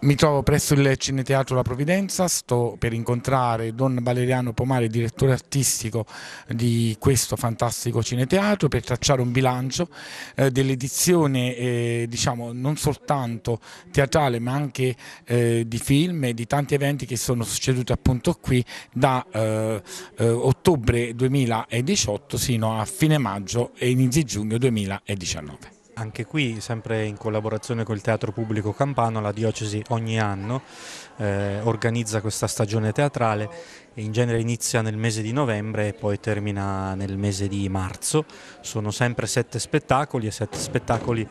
Mi trovo presso il Cineteatro La Provvidenza, sto per incontrare Don Valeriano Pomare, direttore artistico di questo fantastico cineteatro, per tracciare un bilancio eh, dell'edizione eh, diciamo, non soltanto teatrale ma anche eh, di film e di tanti eventi che sono succeduti appunto qui da eh, eh, ottobre 2018 sino a fine maggio e inizio giugno 2019 anche qui, sempre in collaborazione col Teatro Pubblico Campano, la Diocesi ogni anno eh, organizza questa stagione teatrale e in genere inizia nel mese di novembre e poi termina nel mese di marzo. Sono sempre sette spettacoli e sette spettacoli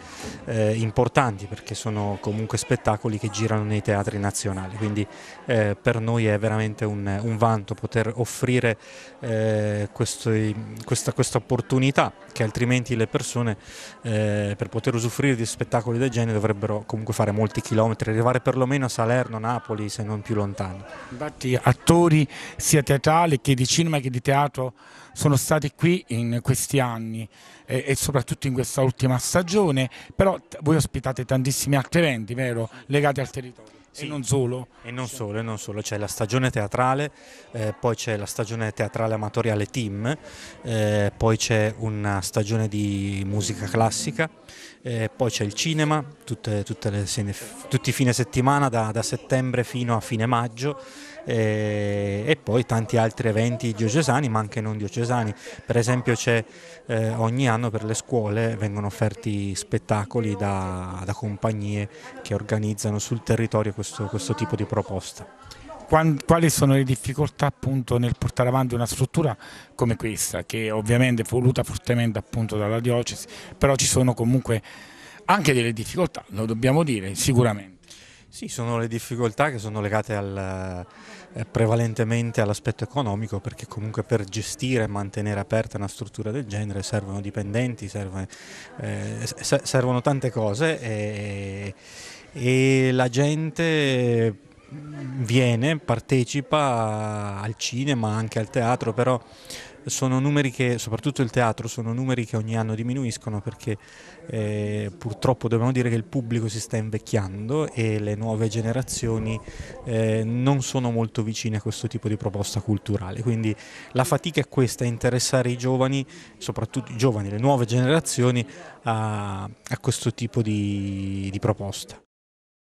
eh, importanti perché sono comunque spettacoli che girano nei teatri nazionali, quindi eh, per noi è veramente un, un vanto poter offrire eh, questo, questa, questa opportunità che altrimenti le persone eh, per poter usufruire di spettacoli del genere dovrebbero comunque fare molti chilometri, arrivare perlomeno a Salerno, Napoli se non più lontano. Infatti attori sia teatrali che di cinema che di teatro sono stati qui in questi anni eh, e soprattutto in questa ultima stagione, però voi ospitate tantissimi altri eventi, vero? Legati al territorio. Sì. E non solo. E non solo, e non solo. C'è la stagione teatrale, eh, poi c'è la stagione teatrale amatoriale team, eh, poi c'è una stagione di musica classica, eh, poi c'è il cinema, tutte, tutte le, tutti i fine settimana da, da settembre fino a fine maggio eh, e poi tanti altri eventi diocesani ma anche non diocesani per esempio c'è eh, ogni anno per le scuole vengono offerti spettacoli da, da compagnie che organizzano sul territorio questo questo, questo tipo di proposta. Quali sono le difficoltà appunto nel portare avanti una struttura come questa, che ovviamente è voluta fortemente appunto dalla diocesi, però ci sono comunque anche delle difficoltà, lo dobbiamo dire sicuramente. Sì, sono le difficoltà che sono legate al, eh, prevalentemente all'aspetto economico perché comunque per gestire e mantenere aperta una struttura del genere servono dipendenti, serve, eh, servono tante cose e, e la gente viene, partecipa al cinema, anche al teatro, però sono numeri che, soprattutto il teatro, sono numeri che ogni anno diminuiscono perché eh, purtroppo dobbiamo dire che il pubblico si sta invecchiando e le nuove generazioni eh, non sono molto vicine a questo tipo di proposta culturale. Quindi la fatica è questa, interessare i giovani, soprattutto i giovani, le nuove generazioni, a, a questo tipo di, di proposta.